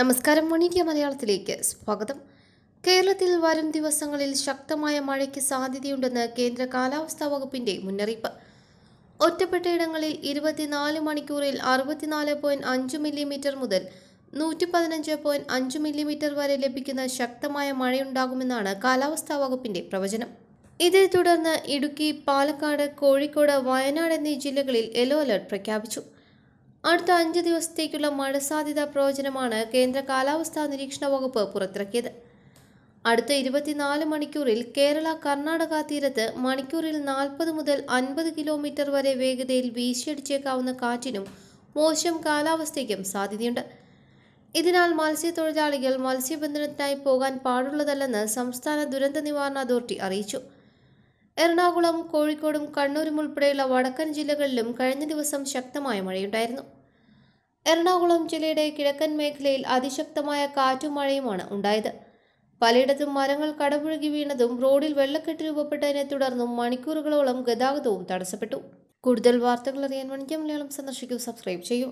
നമസ്കാരം മണിക്ക് മലയാളത്തിലേക്ക് സ്വാഗതം കേരളത്തിൽ വരും ദിവസങ്ങളിൽ ശക്തമായ മഴയ്ക്ക് സാധ്യതയുണ്ടെന്ന് കേന്ദ്ര കാലാവസ്ഥാ വകുപ്പിന്റെ മുന്നറിയിപ്പ് ഒറ്റപ്പെട്ട ഇടങ്ങളിൽ ഇരുപത്തിനാല് മണിക്കൂറിൽ അറുപത്തിനാല് പോയിന്റ് അഞ്ച് മില്ലിമീറ്റർ മുതൽ നൂറ്റി പതിനഞ്ച് പോയിന്റ് അഞ്ച് മില്ലിമീറ്റർ വരെ ലഭിക്കുന്ന ശക്തമായ മഴയുണ്ടാകുമെന്നാണ് കാലാവസ്ഥാ വകുപ്പിന്റെ പ്രവചനം ഇതേ തുടർന്ന് ഇടുക്കി പാലക്കാട് കോഴിക്കോട് വയനാട് എന്നീ ജില്ലകളിൽ യെല്ലോ അലർട്ട് പ്രഖ്യാപിച്ചു അടുത്ത അഞ്ച് ദിവസത്തേക്കുള്ള മഴ സാധ്യത പ്രവചനമാണ് കേന്ദ്ര കാലാവസ്ഥാ നിരീക്ഷണ വകുപ്പ് പുറത്തിറക്കിയത് അടുത്ത ഇരുപത്തിനാല് മണിക്കൂറിൽ കേരള കർണാടക തീരത്ത് മണിക്കൂറിൽ നാൽപ്പത് മുതൽ അൻപത് കിലോമീറ്റർ വരെ വേഗതയിൽ വീശിയടിച്ചേക്കാവുന്ന കാറ്റിനും മോശം കാലാവസ്ഥയ്ക്കും സാധ്യതയുണ്ട് ഇതിനാൽ മത്സ്യത്തൊഴിലാളികൾ മത്സ്യബന്ധനത്തിനായി പോകാൻ പാടുള്ളതല്ലെന്ന് സംസ്ഥാന ദുരന്ത നിവാരണ അതോറിറ്റി അറിയിച്ചു എറണാകുളം കോഴിക്കോടും കണ്ണൂരും ഉൾപ്പെടെയുള്ള വടക്കൻ ജില്ലകളിലും കഴിഞ്ഞ ദിവസം ശക്തമായ മഴയുണ്ടായിരുന്നു എറണാകുളം ജില്ലയുടെ കിഴക്കൻ മേഖലയിൽ അതിശക്തമായ കാറ്റും മഴയുമാണ് ഉണ്ടായത് പലയിടത്തും മരങ്ങൾ കടപുഴകി വീണതും റോഡിൽ വെള്ളക്കെട്ട് രൂപപ്പെട്ടതിനെ തുടർന്നും മണിക്കൂറുകളോളം ഗതാഗതവും തടസ്സപ്പെട്ടു കൂടുതൽ വാർത്തകൾ അറിയാൻ വണിക്ക മലയാളം സന്ദർശിക്കൂ സബ്സ്ക്രൈബ് ചെയ്യൂ